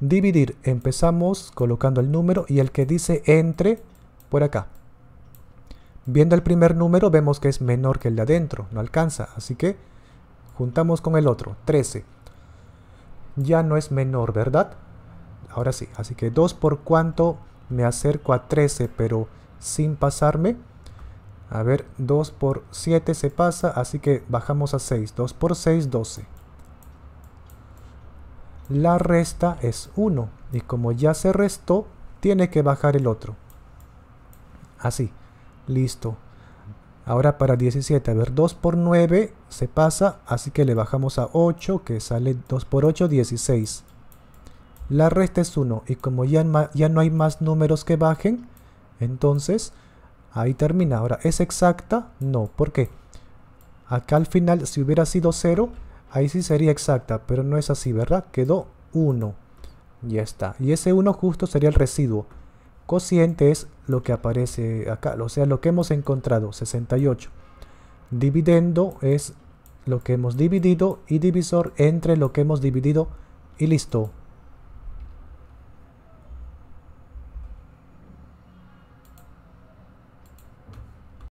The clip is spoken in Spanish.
Dividir. Empezamos colocando el número y el que dice entre por acá. Viendo el primer número vemos que es menor que el de adentro, no alcanza, así que juntamos con el otro, 13. Ya no es menor, ¿verdad? Ahora sí, así que 2 por cuánto me acerco a 13, pero sin pasarme. A ver, 2 por 7 se pasa, así que bajamos a 6. 2 por 6, 12 la resta es 1. Y como ya se restó, tiene que bajar el otro. Así. Listo. Ahora para 17, a ver, 2 por 9 se pasa, así que le bajamos a 8, que sale 2 por 8, 16. La resta es 1, y como ya, ya no hay más números que bajen, entonces ahí termina. Ahora, ¿es exacta? No, ¿por qué? Acá al final, si hubiera sido 0, Ahí sí sería exacta, pero no es así, ¿verdad? Quedó 1. Ya está. Y ese 1 justo sería el residuo. Cociente es lo que aparece acá, o sea, lo que hemos encontrado, 68. Dividendo es lo que hemos dividido y divisor entre lo que hemos dividido y listo.